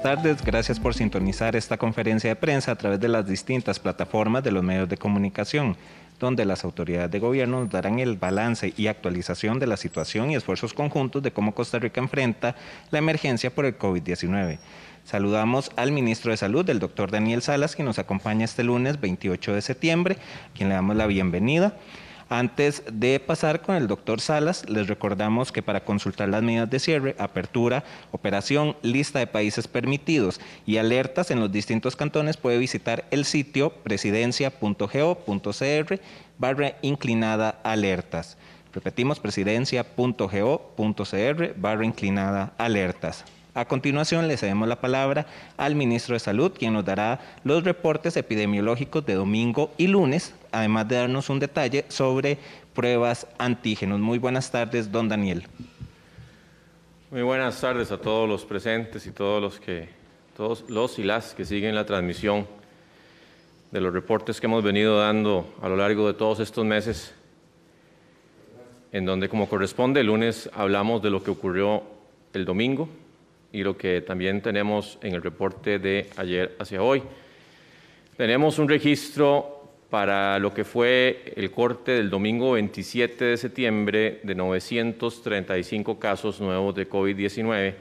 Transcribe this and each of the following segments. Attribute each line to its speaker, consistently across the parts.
Speaker 1: buenas tardes. Gracias por sintonizar esta conferencia de prensa a través de las distintas plataformas de los medios de comunicación, donde las autoridades de gobierno nos darán el balance y actualización de la situación y esfuerzos conjuntos de cómo Costa Rica enfrenta la emergencia por el COVID-19. Saludamos al ministro de Salud, el doctor Daniel Salas, que nos acompaña este lunes 28 de septiembre, a quien le damos la bienvenida. Antes de pasar con el doctor Salas, les recordamos que para consultar las medidas de cierre, apertura, operación, lista de países permitidos y alertas en los distintos cantones puede visitar el sitio presidencia.go.cr barra inclinada alertas. Repetimos, presidencia.go.cr barra inclinada alertas. A continuación le cedemos la palabra al ministro de Salud, quien nos dará los reportes epidemiológicos de domingo y lunes además de darnos un detalle sobre pruebas antígenos. Muy buenas tardes, don Daniel.
Speaker 2: Muy buenas tardes a todos los presentes y todos los que todos los y las que siguen la transmisión de los reportes que hemos venido dando a lo largo de todos estos meses, en donde como corresponde el lunes hablamos de lo que ocurrió el domingo y lo que también tenemos en el reporte de ayer hacia hoy. Tenemos un registro para lo que fue el corte del domingo 27 de septiembre de 935 casos nuevos de COVID-19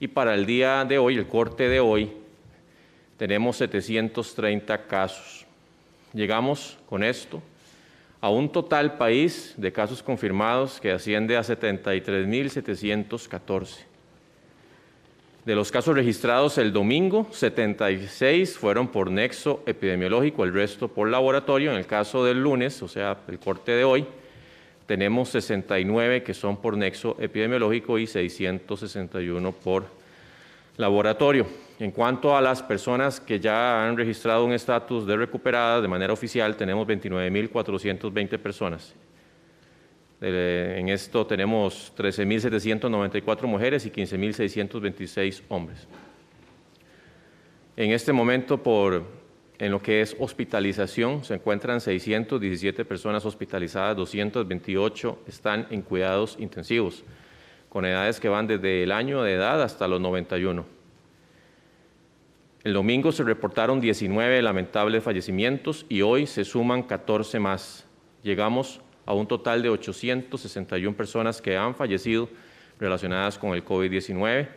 Speaker 2: y para el día de hoy, el corte de hoy, tenemos 730 casos. Llegamos con esto a un total país de casos confirmados que asciende a 73.714. De los casos registrados el domingo, 76 fueron por nexo epidemiológico, el resto por laboratorio. En el caso del lunes, o sea, el corte de hoy, tenemos 69 que son por nexo epidemiológico y 661 por laboratorio. En cuanto a las personas que ya han registrado un estatus de recuperada de manera oficial, tenemos 29.420 personas eh, en esto tenemos 13.794 mujeres y 15.626 hombres. En este momento, por, en lo que es hospitalización, se encuentran 617 personas hospitalizadas, 228 están en cuidados intensivos, con edades que van desde el año de edad hasta los 91. El domingo se reportaron 19 lamentables fallecimientos y hoy se suman 14 más. Llegamos a a un total de 861 personas que han fallecido relacionadas con el COVID-19.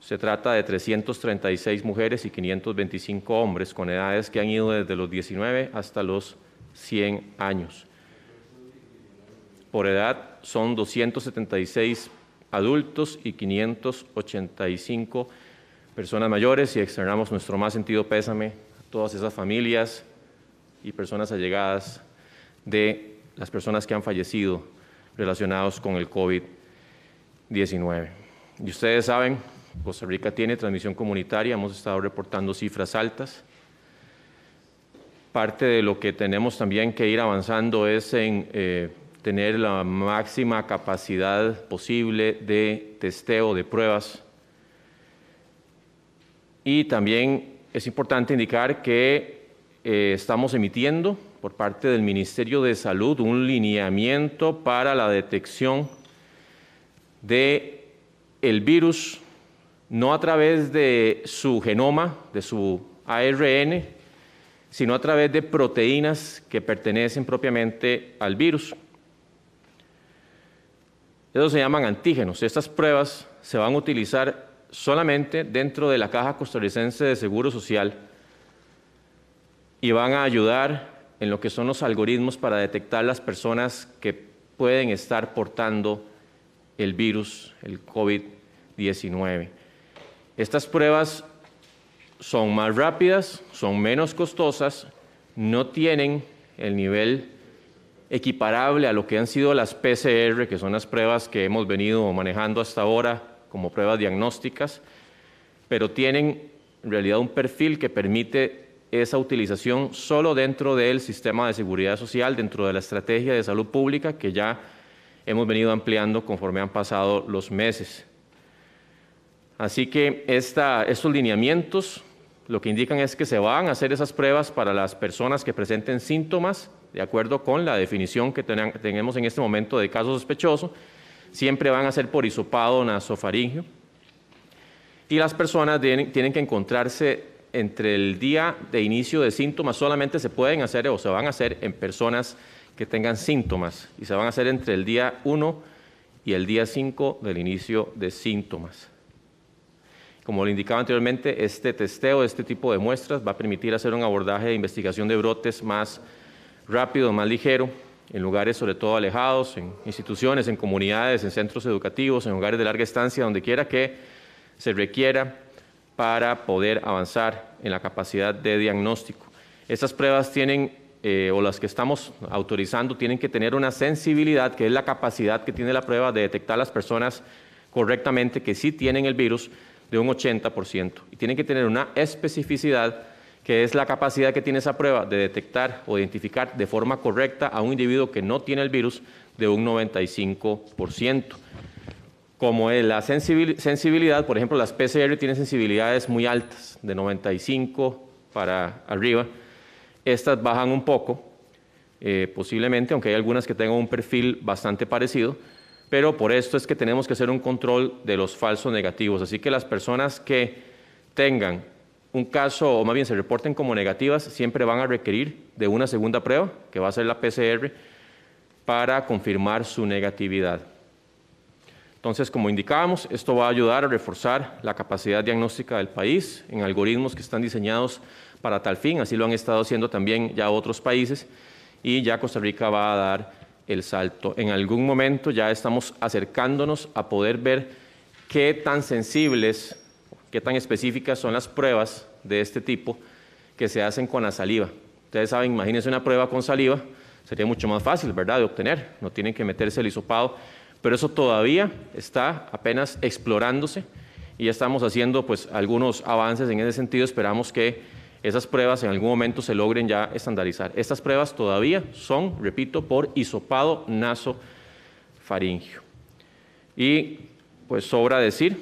Speaker 2: Se trata de 336 mujeres y 525 hombres con edades que han ido desde los 19 hasta los 100 años. Por edad son 276 adultos y 585 personas mayores y externamos nuestro más sentido pésame a todas esas familias y personas allegadas de las personas que han fallecido relacionados con el COVID-19. Y ustedes saben, Costa Rica tiene transmisión comunitaria, hemos estado reportando cifras altas. Parte de lo que tenemos también que ir avanzando es en eh, tener la máxima capacidad posible de testeo de pruebas. Y también es importante indicar que eh, estamos emitiendo por parte del Ministerio de Salud un lineamiento para la detección de el virus no a través de su genoma, de su ARN, sino a través de proteínas que pertenecen propiamente al virus. Esos se llaman antígenos. Estas pruebas se van a utilizar solamente dentro de la Caja Costarricense de Seguro Social y van a ayudar en lo que son los algoritmos para detectar las personas que pueden estar portando el virus, el COVID-19. Estas pruebas son más rápidas, son menos costosas, no tienen el nivel equiparable a lo que han sido las PCR, que son las pruebas que hemos venido manejando hasta ahora como pruebas diagnósticas, pero tienen en realidad un perfil que permite esa utilización solo dentro del sistema de seguridad social, dentro de la estrategia de salud pública que ya hemos venido ampliando conforme han pasado los meses. Así que estos lineamientos lo que indican es que se van a hacer esas pruebas para las personas que presenten síntomas, de acuerdo con la definición que tenemos en este momento de caso sospechoso, siempre van a ser por hisopado nasofaringio. Y las personas tienen que encontrarse entre el día de inicio de síntomas solamente se pueden hacer o se van a hacer en personas que tengan síntomas y se van a hacer entre el día 1 y el día 5 del inicio de síntomas. Como le indicaba anteriormente, este testeo, de este tipo de muestras va a permitir hacer un abordaje de investigación de brotes más rápido, más ligero, en lugares sobre todo alejados, en instituciones, en comunidades, en centros educativos, en lugares de larga estancia, donde quiera que se requiera para poder avanzar en la capacidad de diagnóstico. esas pruebas tienen, eh, o las que estamos autorizando, tienen que tener una sensibilidad, que es la capacidad que tiene la prueba de detectar a las personas correctamente que sí tienen el virus, de un 80%. Y tienen que tener una especificidad, que es la capacidad que tiene esa prueba de detectar o identificar de forma correcta a un individuo que no tiene el virus, de un 95% como la sensibilidad, por ejemplo, las PCR tienen sensibilidades muy altas, de 95 para arriba. Estas bajan un poco, eh, posiblemente, aunque hay algunas que tengan un perfil bastante parecido, pero por esto es que tenemos que hacer un control de los falsos negativos. Así que las personas que tengan un caso, o más bien se reporten como negativas, siempre van a requerir de una segunda prueba, que va a ser la PCR, para confirmar su negatividad. Entonces, como indicábamos, esto va a ayudar a reforzar la capacidad diagnóstica del país en algoritmos que están diseñados para tal fin, así lo han estado haciendo también ya otros países, y ya Costa Rica va a dar el salto. En algún momento ya estamos acercándonos a poder ver qué tan sensibles, qué tan específicas son las pruebas de este tipo que se hacen con la saliva. Ustedes saben, imagínense una prueba con saliva, sería mucho más fácil, ¿verdad?, de obtener. No tienen que meterse el hisopado pero eso todavía está apenas explorándose y ya estamos haciendo pues, algunos avances en ese sentido. Esperamos que esas pruebas en algún momento se logren ya estandarizar. Estas pruebas todavía son, repito, por isopado naso-faringio. Y pues sobra decir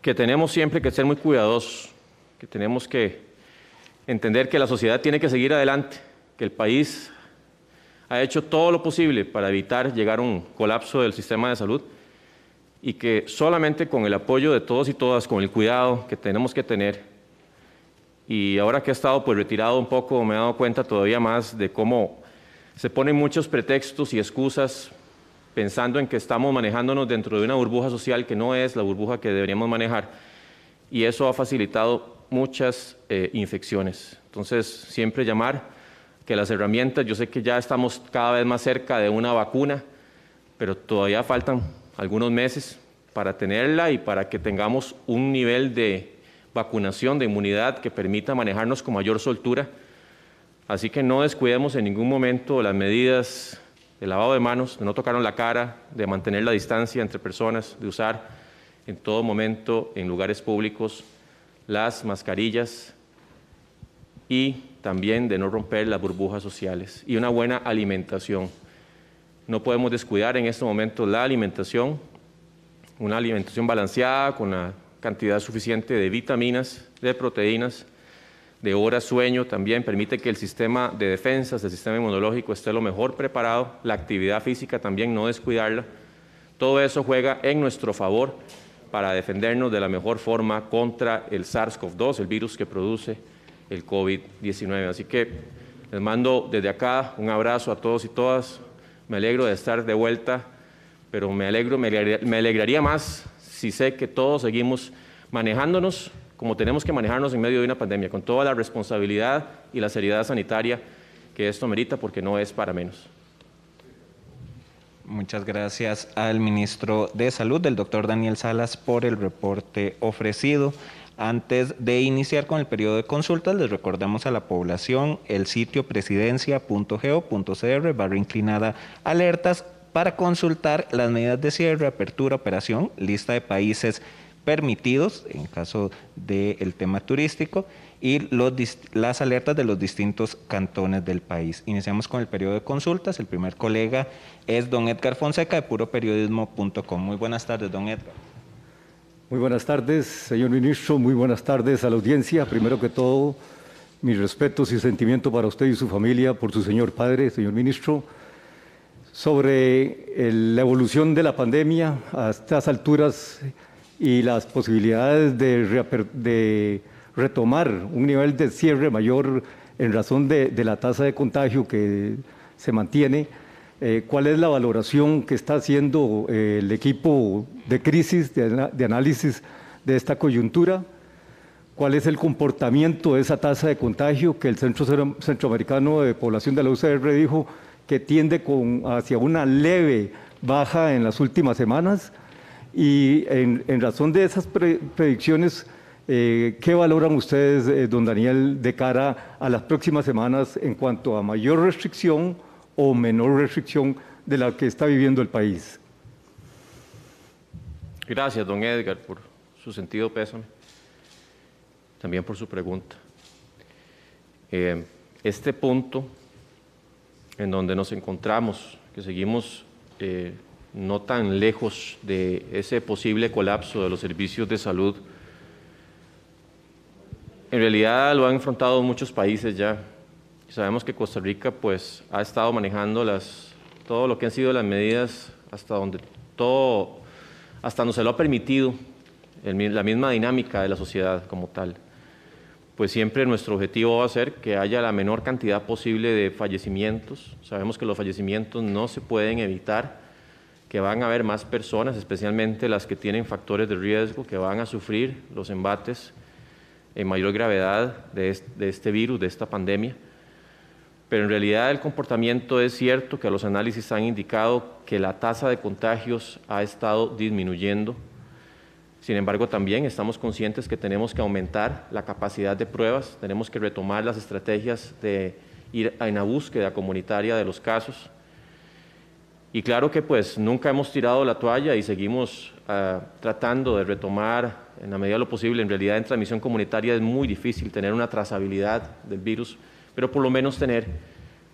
Speaker 2: que tenemos siempre que ser muy cuidadosos, que tenemos que entender que la sociedad tiene que seguir adelante, que el país ha hecho todo lo posible para evitar llegar a un colapso del sistema de salud y que solamente con el apoyo de todos y todas, con el cuidado que tenemos que tener, y ahora que he estado pues retirado un poco, me he dado cuenta todavía más de cómo se ponen muchos pretextos y excusas pensando en que estamos manejándonos dentro de una burbuja social que no es la burbuja que deberíamos manejar, y eso ha facilitado muchas eh, infecciones. Entonces, siempre llamar que las herramientas, yo sé que ya estamos cada vez más cerca de una vacuna, pero todavía faltan algunos meses para tenerla y para que tengamos un nivel de vacunación, de inmunidad que permita manejarnos con mayor soltura. Así que no descuidemos en ningún momento las medidas de lavado de manos, no tocaron la cara, de mantener la distancia entre personas, de usar en todo momento en lugares públicos las mascarillas y también de no romper las burbujas sociales y una buena alimentación. No podemos descuidar en este momento la alimentación, una alimentación balanceada con una cantidad suficiente de vitaminas, de proteínas, de horas sueño también permite que el sistema de defensas, el sistema inmunológico esté lo mejor preparado, la actividad física también no descuidarla. Todo eso juega en nuestro favor para defendernos de la mejor forma contra el SARS-CoV-2, el virus que produce el COVID-19. Así que les mando desde acá un abrazo a todos y todas. Me alegro de estar de vuelta, pero me alegro, me alegraría, más si sé que todos seguimos manejándonos como tenemos que manejarnos en medio de una pandemia, con toda la responsabilidad y la seriedad sanitaria que esto merita, porque no es para menos.
Speaker 1: Muchas gracias al ministro de Salud, el doctor Daniel Salas, por el reporte ofrecido. Antes de iniciar con el periodo de consultas, les recordamos a la población el sitio presidencia.geo.cr barra inclinada alertas para consultar las medidas de cierre, apertura, operación, lista de países permitidos en caso del tema turístico y las alertas de los distintos cantones del país. Iniciamos con el periodo de consultas. El primer colega es don Edgar Fonseca de puroperiodismo.com. Muy buenas tardes, don Edgar.
Speaker 3: Muy buenas tardes, señor ministro, muy buenas tardes a la audiencia. Primero que todo, mis respetos y sentimientos para usted y su familia por su señor padre, señor ministro. Sobre la evolución de la pandemia a estas alturas y las posibilidades de, retomar un nivel de cierre mayor en razón de la tasa de contagio que se mantiene, eh, cuál es la valoración que está haciendo eh, el equipo de crisis, de, análisis de esta coyuntura, cuál es el comportamiento de esa tasa de contagio que el Centro Centroamericano de Población de la UCR dijo que tiende con, hacia una leve baja en las últimas semanas y en, razón de esas predicciones, eh, ¿Qué valoran ustedes, don Daniel, de cara a las próximas semanas en cuanto a mayor restricción o menor restricción de la que está viviendo el país.
Speaker 2: Gracias, don Edgar, por su sentido pésame, también por su pregunta. Eh, este punto en donde nos encontramos, que seguimos eh, no tan lejos de ese posible colapso de los servicios de salud, en realidad lo han enfrentado muchos países ya, Sabemos que Costa Rica pues, ha estado manejando las, todo lo que han sido las medidas hasta donde todo, hasta no se lo ha permitido, la misma dinámica de la sociedad como tal. Pues siempre nuestro objetivo va a ser que haya la menor cantidad posible de fallecimientos. Sabemos que los fallecimientos no se pueden evitar, que van a haber más personas, especialmente las que tienen factores de riesgo, que van a sufrir los embates en mayor gravedad de este virus, de esta pandemia pero en realidad el comportamiento es cierto que los análisis han indicado que la tasa de contagios ha estado disminuyendo. Sin embargo, también estamos conscientes que tenemos que aumentar la capacidad de pruebas, tenemos que retomar las estrategias de ir en la búsqueda comunitaria de los casos. Y claro que pues nunca hemos tirado la toalla y seguimos ah, tratando de retomar en la medida de lo posible. En realidad en transmisión comunitaria es muy difícil tener una trazabilidad del virus, pero por lo menos tener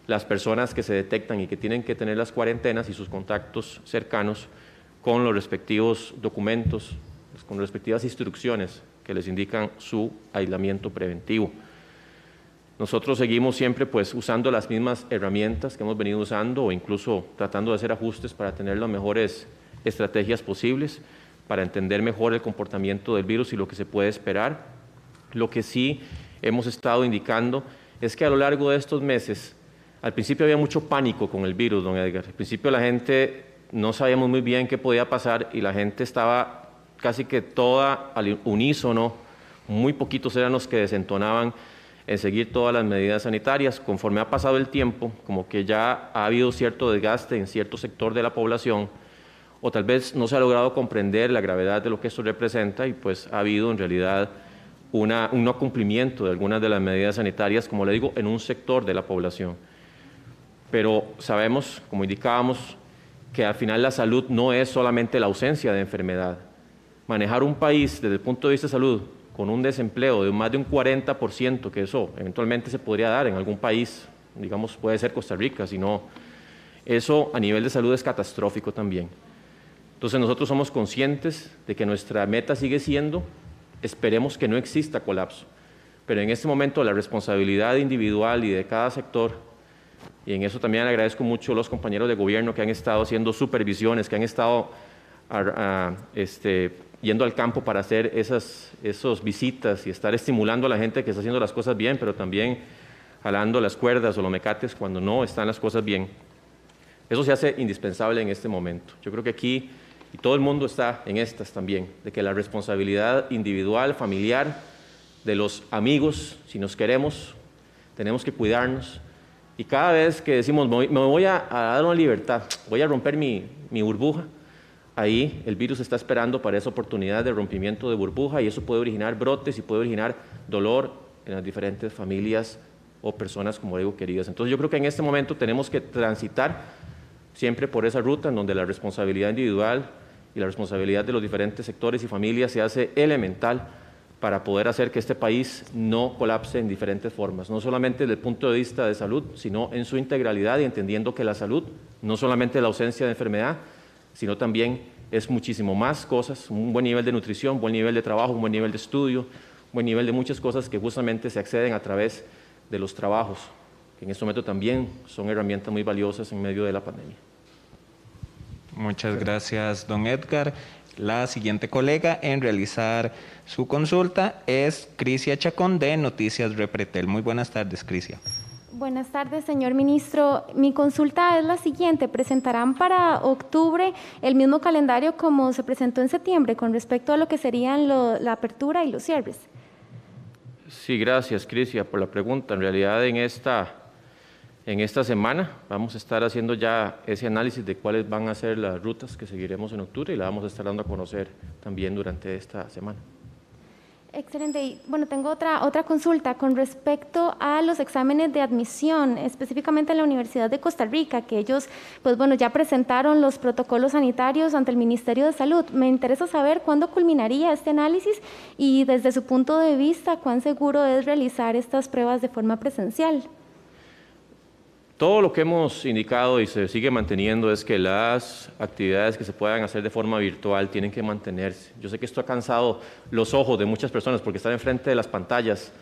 Speaker 2: las personas que se detectan y que tienen que tener las cuarentenas y sus contactos cercanos con los respectivos documentos, con las respectivas instrucciones que les indican su aislamiento preventivo. Nosotros seguimos siempre pues usando las mismas herramientas que hemos venido usando o incluso tratando de hacer ajustes para tener las mejores estrategias posibles para entender mejor el comportamiento del virus y lo que se puede esperar. Lo que sí hemos estado indicando es que a lo largo de estos meses, al principio había mucho pánico con el virus, don Edgar. Al principio la gente no sabíamos muy bien qué podía pasar y la gente estaba casi que toda al unísono, muy poquitos eran los que desentonaban en seguir todas las medidas sanitarias. Conforme ha pasado el tiempo, como que ya ha habido cierto desgaste en cierto sector de la población, o tal vez no se ha logrado comprender la gravedad de lo que esto representa y pues ha habido en realidad un no cumplimiento de algunas de las medidas sanitarias, como le digo, en un sector de la población. Pero sabemos, como indicábamos, que al final la salud no es solamente la ausencia de enfermedad. Manejar un país desde el punto de vista de salud con un desempleo de más de un 40%, que eso eventualmente se podría dar en algún país, digamos puede ser Costa Rica, si no, eso a nivel de salud es catastrófico también. Entonces nosotros somos conscientes de que nuestra meta sigue siendo Esperemos que no exista colapso, pero en este momento la responsabilidad individual y de cada sector, y en eso también agradezco mucho a los compañeros de gobierno que han estado haciendo supervisiones, que han estado ah, ah, este, yendo al campo para hacer esas, esas visitas y estar estimulando a la gente que está haciendo las cosas bien, pero también jalando las cuerdas o los mecates cuando no están las cosas bien. Eso se hace indispensable en este momento. Yo creo que aquí y todo el mundo está en estas también, de que la responsabilidad individual, familiar, de los amigos, si nos queremos, tenemos que cuidarnos. Y cada vez que decimos, me voy a, dar una libertad, voy a romper mi, mi burbuja, ahí el virus está esperando para esa oportunidad de rompimiento de burbuja y eso puede originar brotes y puede originar dolor en las diferentes familias o personas, como digo, queridas. Entonces yo creo que en este momento tenemos que transitar siempre por esa ruta en donde la responsabilidad individual y la responsabilidad de los diferentes sectores y familias se hace elemental para poder hacer que este país no colapse en diferentes formas, no solamente desde el punto de vista de salud, sino en su integralidad y entendiendo que la salud no solamente la ausencia de enfermedad, sino también es muchísimo más cosas, un buen nivel de nutrición, un buen nivel de trabajo, un buen nivel de estudio, un buen nivel de muchas cosas que justamente se acceden a través de los trabajos, que en este momento también son herramientas muy valiosas en medio de la pandemia.
Speaker 1: Muchas gracias, don Edgar. La siguiente colega en realizar su consulta es Crisia Chacón de Noticias Repretel. Muy buenas tardes, Crisia.
Speaker 4: Buenas tardes, señor ministro. Mi consulta es la siguiente. ¿Presentarán para octubre el mismo calendario como se presentó en septiembre con respecto a lo que serían la apertura y los cierres?
Speaker 2: Sí, gracias, Crisia, por la pregunta. En realidad, en esta en esta semana. Vamos a estar haciendo ya ese análisis de cuáles van a ser las rutas que seguiremos en octubre y la vamos a estar dando a conocer también durante esta semana.
Speaker 4: Excelente. bueno, tengo otra, otra consulta con respecto a los exámenes de admisión, específicamente en la Universidad de Costa Rica, que ellos, pues bueno, ya presentaron los protocolos sanitarios ante el Ministerio de Salud. Me interesa saber cuándo culminaría este análisis y desde su punto de vista, cuán seguro es realizar estas pruebas de forma presencial.
Speaker 2: Todo lo que hemos indicado y se sigue manteniendo es que las actividades que se puedan hacer de forma virtual tienen que mantenerse. Yo sé que esto ha cansado los ojos de muchas personas porque están enfrente de las pantallas,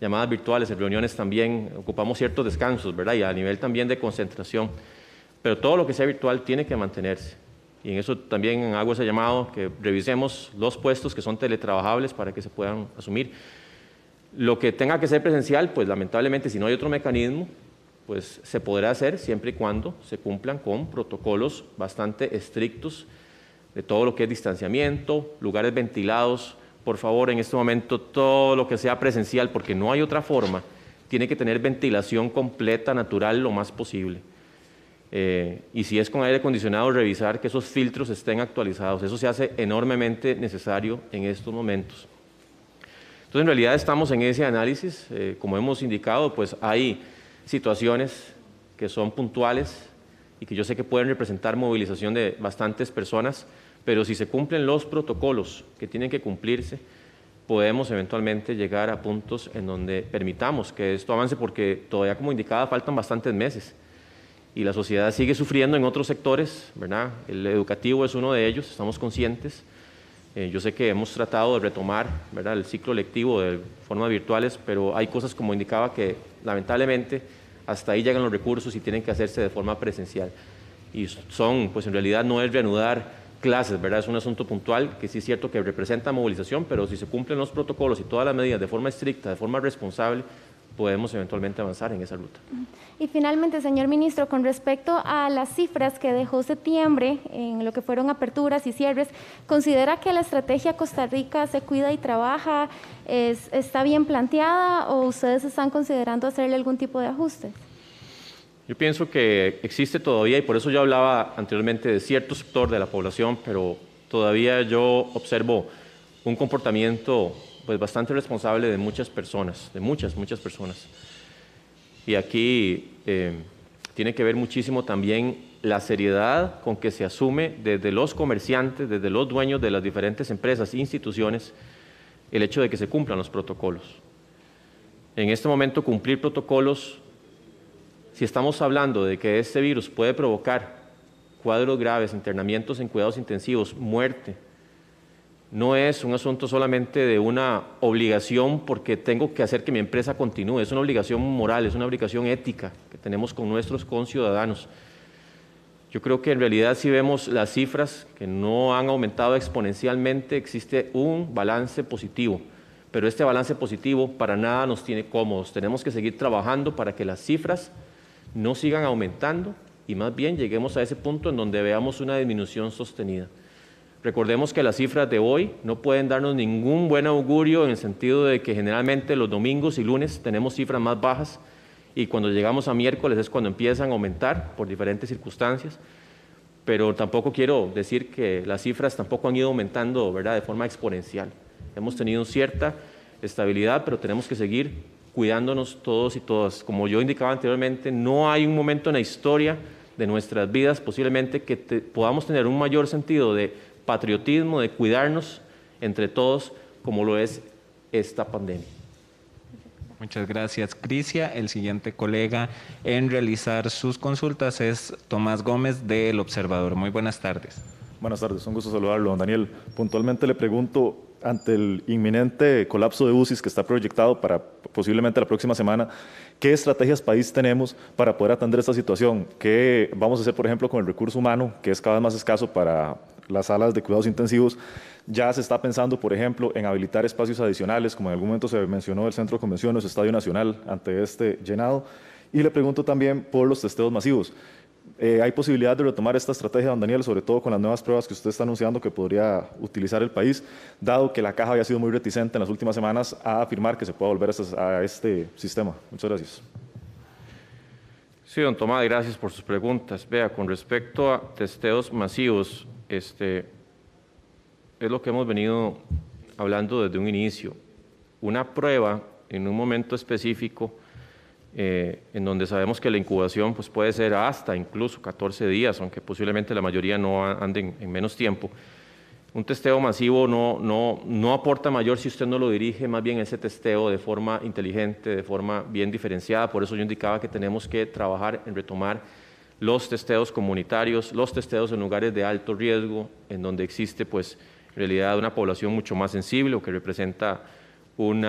Speaker 2: llamadas virtuales, en reuniones también, ocupamos ciertos descansos, ¿verdad? Y a nivel también de concentración. Pero todo lo que sea virtual tiene que mantenerse. Y en eso también hago ese llamado que revisemos los puestos que son teletrabajables para que se puedan asumir. Lo que tenga que ser presencial, pues lamentablemente si no hay otro mecanismo, pues se podrá hacer siempre y cuando se cumplan con protocolos bastante estrictos de todo lo que es distanciamiento, lugares ventilados. Por favor, en este momento todo lo que sea presencial, porque no hay otra forma, tiene que tener ventilación completa, natural, lo más posible. Eh, y si es con aire acondicionado, revisar que esos filtros estén actualizados. Eso se hace enormemente necesario en estos momentos. Entonces, en realidad estamos en ese análisis. Eh, como hemos indicado, pues hay situaciones que son puntuales y que yo sé que pueden representar movilización de bastantes personas, pero si se cumplen los protocolos que tienen que cumplirse, podemos eventualmente llegar a puntos en donde permitamos que esto avance, porque todavía, como indicaba, faltan bastantes meses y la sociedad sigue sufriendo en otros sectores, ¿verdad? El educativo es uno de ellos, estamos conscientes. Eh, yo sé que hemos tratado de retomar ¿verdad? el ciclo lectivo de formas virtuales, pero hay cosas, como indicaba, que lamentablemente hasta ahí llegan los recursos y tienen que hacerse de forma presencial. Y son, pues en realidad no es reanudar clases, ¿verdad? Es un asunto puntual que sí es cierto que representa movilización, pero si se cumplen los protocolos y todas las medidas de forma estricta, de forma responsable, podemos eventualmente avanzar en esa ruta.
Speaker 4: Y finalmente, señor ministro, con respecto a las cifras que dejó septiembre en lo que fueron aperturas y cierres, ¿considera que la estrategia Costa Rica se cuida y trabaja es, está bien planteada o ustedes están considerando hacerle algún tipo de ajustes?
Speaker 2: Yo pienso que existe todavía, y por eso yo hablaba anteriormente de cierto sector de la población, pero todavía yo observo un comportamiento pues bastante responsable de muchas personas, de muchas, muchas personas. Y aquí eh, tiene que ver muchísimo también la seriedad con que se asume desde los comerciantes, desde los dueños de las diferentes empresas e instituciones, el hecho de que se cumplan los protocolos. En este momento cumplir protocolos, si estamos hablando de que este virus puede provocar cuadros graves, internamientos en cuidados intensivos, muerte, no es un asunto solamente de una obligación porque tengo que hacer que mi empresa continúe, es una obligación moral, es una obligación ética que tenemos con nuestros conciudadanos. Yo creo que en realidad si vemos las cifras que no han aumentado exponencialmente, existe un balance positivo, pero este balance positivo para nada nos tiene cómodos. Tenemos que seguir trabajando para que las cifras no sigan aumentando y más bien lleguemos a ese punto en donde veamos una disminución sostenida. Recordemos que las cifras de hoy no pueden darnos ningún buen augurio en el sentido de que generalmente los domingos y lunes tenemos cifras más bajas y cuando llegamos a miércoles es cuando empiezan a aumentar por diferentes circunstancias. Pero tampoco quiero decir que las cifras tampoco han ido aumentando ¿verdad? de forma exponencial. Hemos tenido cierta estabilidad, pero tenemos que seguir cuidándonos todos y todas. Como yo indicaba anteriormente, no hay un momento en la historia de nuestras vidas posiblemente que podamos tener un mayor sentido de patriotismo, de cuidarnos entre todos, como lo es esta pandemia. Muchas gracias, Crisia. El siguiente colega
Speaker 1: en realizar sus consultas es Tomás Gómez del Observador. Muy buenas tardes.
Speaker 5: Buenas tardes, un gusto saludarlo, Daniel. Puntualmente le pregunto, ante el inminente colapso de UCIs que está proyectado para posiblemente la próxima semana, ¿qué estrategias país tenemos para poder atender esta situación? ¿Qué vamos a hacer, por ejemplo, con el recurso humano, que es cada vez más escaso para las salas de cuidados intensivos. Ya se está pensando, por ejemplo, en habilitar espacios adicionales, como en algún momento se mencionó el Centro de Convenciones, Estadio Nacional, ante este llenado. Y le pregunto también por los testeos masivos. Eh, ¿Hay posibilidad de retomar esta estrategia, don Daniel, sobre todo con las nuevas pruebas que usted está anunciando que podría utilizar el país, dado que la caja había sido muy reticente en las últimas semanas a afirmar que se pueda volver a este, este sistema? Muchas gracias.
Speaker 2: Sí, don Tomás, gracias por sus preguntas. Vea, con respecto a testeos masivos, este, es lo que hemos venido hablando desde un inicio. Una prueba en un momento específico eh, en donde sabemos que la incubación pues, puede ser hasta incluso 14 días, aunque posiblemente la mayoría no anden en menos tiempo. Un testeo masivo no, no aporta mayor si usted no lo dirige, más bien ese testeo de forma inteligente, de forma bien diferenciada. Por eso yo indicaba que tenemos que trabajar en retomar los testeos comunitarios, los testeos en lugares de alto riesgo, en donde existe pues en realidad una población mucho más sensible o que representa un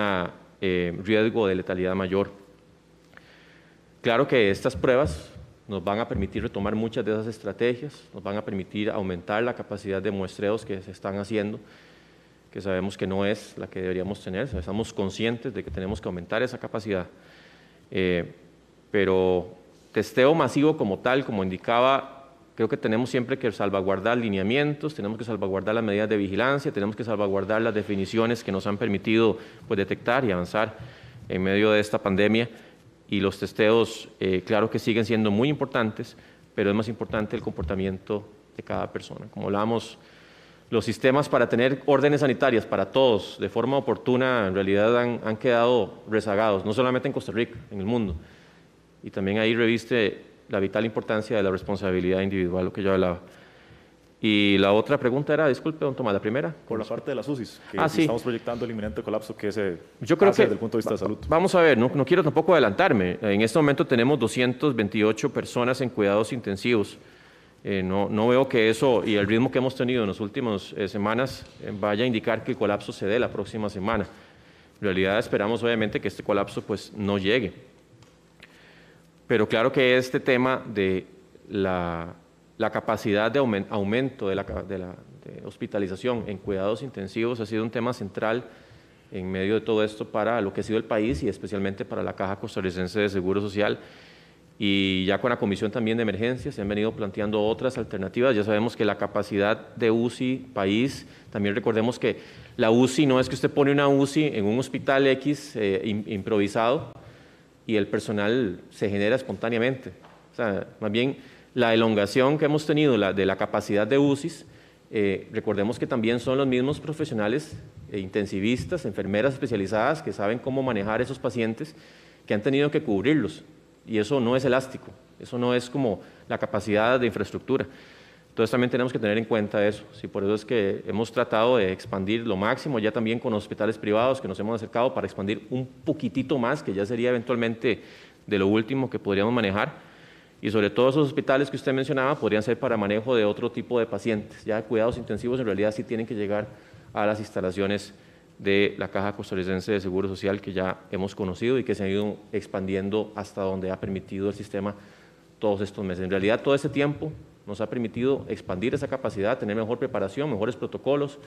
Speaker 2: eh, riesgo de letalidad mayor. Claro que estas pruebas nos van a permitir retomar muchas de esas estrategias, nos van a permitir aumentar la capacidad de muestreos que se están haciendo, que sabemos que no es la que deberíamos tener, estamos conscientes de que tenemos que aumentar esa capacidad, eh, pero testeo masivo como tal, como indicaba, creo que tenemos siempre que salvaguardar lineamientos, tenemos que salvaguardar las medidas de vigilancia, tenemos que salvaguardar las definiciones que nos han permitido pues, detectar y avanzar en medio de esta pandemia. Y los testeos, eh, claro que siguen siendo muy importantes, pero es más importante el comportamiento de cada persona. Como hablábamos, los sistemas para tener órdenes sanitarias para todos de forma oportuna en realidad han quedado rezagados, no solamente en Costa Rica, en el mundo y también ahí reviste la vital importancia de la responsabilidad individual, lo que yo hablaba. Y la otra pregunta era, disculpe, don Tomás, la primera. Por la parte
Speaker 5: de las UCIs, que ah, estamos proyectando el inminente colapso
Speaker 2: que se Yo creo que, desde el punto de vista de salud. Vamos a ver, no, quiero tampoco adelantarme. En este momento tenemos 228 personas en cuidados intensivos. Eh, no, no, veo que eso y el ritmo que hemos tenido en las últimas eh, semanas eh, vaya a indicar que el colapso se dé la próxima semana. En realidad esperamos obviamente que este colapso pues no llegue. Pero claro que este tema de la, capacidad de aumento de la, de la hospitalización en cuidados intensivos ha sido un tema central en medio de todo esto para lo que ha sido el país y especialmente para la Caja Costarricense de Seguro Social. Y ya con la Comisión también de Emergencias se han venido planteando otras alternativas. Ya sabemos que la capacidad de UCI país, también recordemos que la UCI no es que usted pone una UCI en un hospital X eh, improvisado y el personal se genera espontáneamente. O sea, más bien la elongación que hemos tenido de la capacidad de UCIs, eh, recordemos que también son los mismos profesionales eh, intensivistas, enfermeras especializadas que saben cómo manejar esos pacientes que han tenido que cubrirlos. Y eso no es elástico, eso no es como la capacidad de infraestructura. Entonces también tenemos que tener en cuenta eso. por eso es que hemos tratado de expandir lo máximo, ya también con hospitales privados que nos hemos acercado para expandir un poquitito más, que ya sería eventualmente de lo último que podríamos manejar. Y sobre todo esos hospitales que usted mencionaba podrían ser para manejo de otro tipo de pacientes. Ya cuidados intensivos en realidad sí tienen que llegar a las instalaciones de la Caja Costarricense de Seguro Social que ya hemos conocido y que se han ido expandiendo hasta donde ha permitido el sistema todos estos meses. En realidad todo ese tiempo nos ha permitido expandir esa capacidad, tener mejor preparación, mejores protocolos,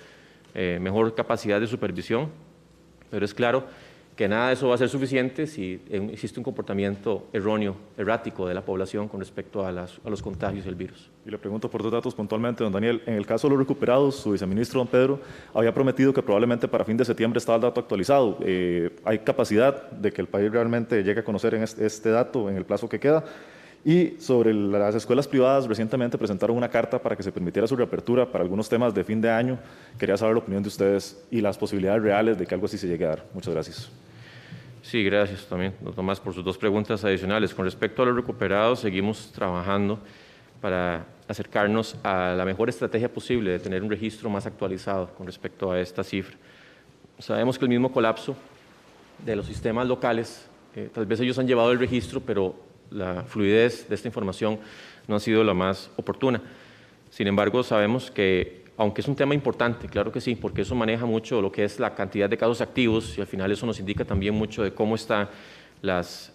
Speaker 2: eh, mejor capacidad de supervisión, pero es claro que nada de eso va a ser suficiente si eh, existe un comportamiento erróneo, errático de la población con respecto a, los contagios del virus. Y le pregunto por dos datos puntualmente, don Daniel.
Speaker 5: En el caso de los recuperados, su viceministro, don Pedro, había prometido que probablemente para fin de septiembre estaba el dato actualizado. Eh, ¿Hay capacidad de que el país realmente llegue a conocer este dato en el plazo que queda? Y sobre las escuelas privadas, recientemente presentaron una carta para que se permitiera su reapertura para algunos temas de fin de año. Quería saber la opinión de ustedes y las posibilidades reales de que algo así se
Speaker 2: llegue a dar. Muchas gracias. Sí, gracias también, don Tomás, por sus dos preguntas adicionales. Con respecto a los recuperados, seguimos trabajando para acercarnos a la mejor estrategia posible de tener un registro más actualizado con respecto a esta cifra. Sabemos que el mismo colapso de los sistemas locales, eh, tal vez ellos han llevado el registro, pero la fluidez de esta información no ha sido la más oportuna. Sin embargo, sabemos que, aunque es un tema importante, claro que sí, porque eso maneja mucho lo que es la cantidad de casos activos y al final eso nos indica también mucho de cómo están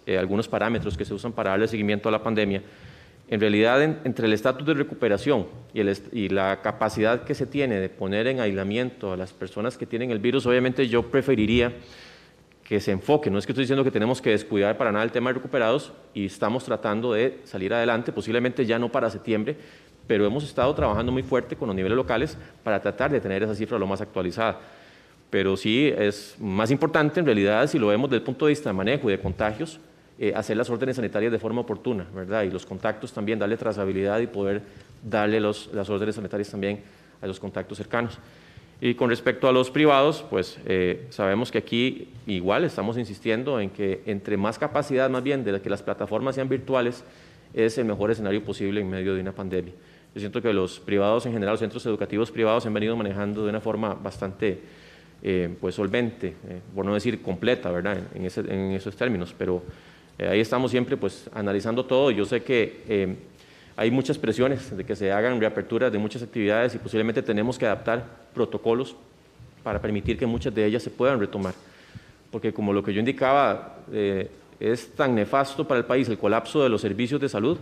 Speaker 2: eh, algunos parámetros que se usan para darle seguimiento a la pandemia. En realidad, entre el estatus de recuperación y, la capacidad que se tiene de poner en aislamiento a las personas que tienen el virus, obviamente yo preferiría que se enfoque. No es que estoy diciendo que tenemos que descuidar para nada el tema de recuperados y estamos tratando de salir adelante, posiblemente ya no para septiembre, pero hemos estado trabajando muy fuerte con los niveles locales para tratar de tener esa cifra lo más actualizada. Pero sí es más importante en realidad, si lo vemos desde el punto de vista de manejo y de contagios, eh, hacer las órdenes sanitarias de forma oportuna, ¿verdad? Y los contactos también, darle trazabilidad y poder darle las órdenes sanitarias también a los contactos cercanos. Y con respecto a los privados, pues eh, sabemos que aquí igual estamos insistiendo en que entre más capacidad, más bien, de que las plataformas sean virtuales, es el mejor escenario posible en medio de una pandemia. Yo siento que los privados en general, los centros educativos privados, han venido manejando de una forma bastante eh, pues, solvente, eh, por no decir completa, ¿verdad? En, esos términos. Pero ahí estamos siempre pues, analizando todo. Yo sé que hay muchas presiones de que se hagan reaperturas de muchas actividades y posiblemente tenemos que adaptar protocolos para permitir que muchas de ellas se puedan retomar. Porque como lo que yo indicaba, eh, es tan nefasto para el país el colapso de los servicios de salud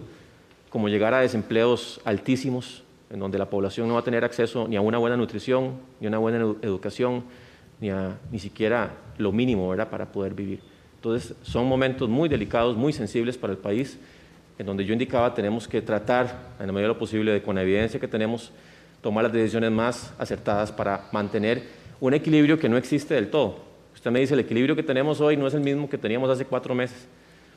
Speaker 2: como llegar a desempleos altísimos, en donde la población no va a tener acceso ni a una buena nutrición, ni a una buena educación, ni, ni siquiera lo mínimo ¿verdad? para poder vivir. Entonces, son momentos muy delicados, muy sensibles para el país en donde yo indicaba tenemos que tratar, en la medida de lo posible, de con la evidencia que tenemos, tomar las decisiones más acertadas para mantener un equilibrio que no existe del todo. Usted me dice, el equilibrio que tenemos hoy no es el mismo que teníamos hace cuatro meses,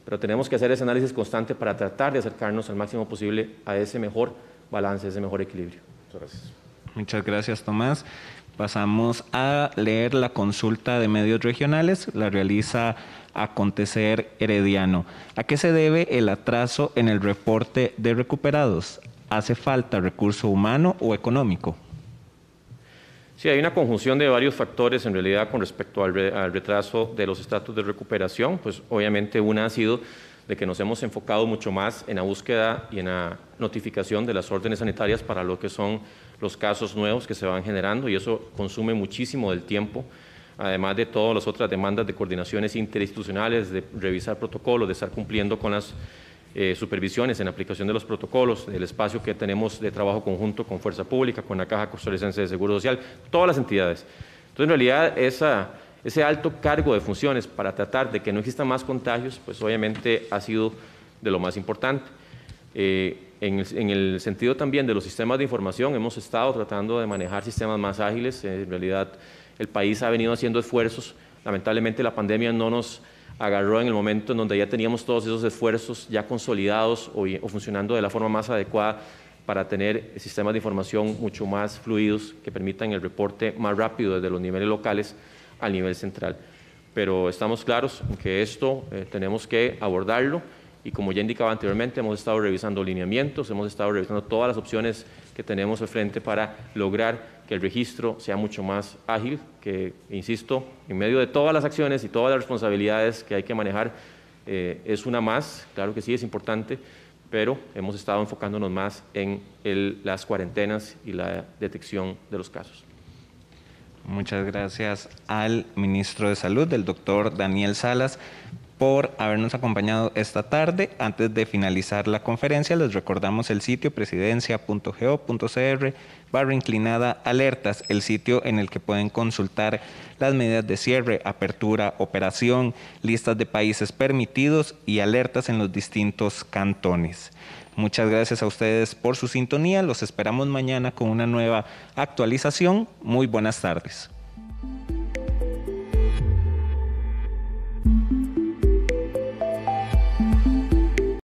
Speaker 2: pero tenemos que hacer ese análisis constante para tratar de acercarnos al máximo posible a ese mejor balance, ese mejor equilibrio. Muchas gracias.
Speaker 1: Muchas gracias, Tomás. Pasamos a leer la consulta de medios regionales. La realiza acontecer herediano. ¿A qué se debe el atraso en el reporte de recuperados? ¿Hace falta recurso humano o económico?
Speaker 2: Sí, hay una conjunción de varios factores en realidad con respecto al, retraso de los estatus de recuperación. Pues obviamente una ha sido de que nos hemos enfocado mucho más en la búsqueda y en la notificación de las órdenes sanitarias para lo que son los casos nuevos que se van generando y eso consume muchísimo del tiempo además de todas las otras demandas de coordinaciones interinstitucionales, de revisar protocolos, de estar cumpliendo con las eh, supervisiones en aplicación de los protocolos, del espacio que tenemos de trabajo conjunto con Fuerza Pública, con la Caja Costarricense de Seguro Social, todas las entidades. Entonces, en realidad, esa, ese alto cargo de funciones para tratar de que no existan más contagios, pues obviamente ha sido de lo más importante. Eh, en, el, sentido también de los sistemas de información, hemos estado tratando de manejar sistemas más ágiles, en realidad el país ha venido haciendo esfuerzos. Lamentablemente la pandemia no nos agarró en el momento en donde ya teníamos todos esos esfuerzos ya consolidados o, funcionando de la forma más adecuada para tener sistemas de información mucho más fluidos que permitan el reporte más rápido desde los niveles locales al nivel central. Pero estamos claros en que esto eh, tenemos que abordarlo y como ya indicaba anteriormente, hemos estado revisando lineamientos, hemos estado revisando todas las opciones que tenemos al frente para lograr que el registro sea mucho más ágil, que, insisto, en medio de todas las acciones y todas las responsabilidades que hay que manejar, eh, es una más, claro que sí, es importante, pero hemos estado enfocándonos más en las cuarentenas y la detección de los casos. Muchas gracias
Speaker 1: al ministro de Salud, del doctor Daniel Salas por habernos acompañado esta tarde. Antes de finalizar la conferencia, les recordamos el sitio presidencia.go.cr barra inclinada alertas, el sitio en el que pueden consultar las medidas de cierre, apertura, operación, listas de países permitidos y alertas en los distintos cantones. Muchas gracias a ustedes por su sintonía. Los esperamos mañana con una nueva actualización. Muy buenas tardes.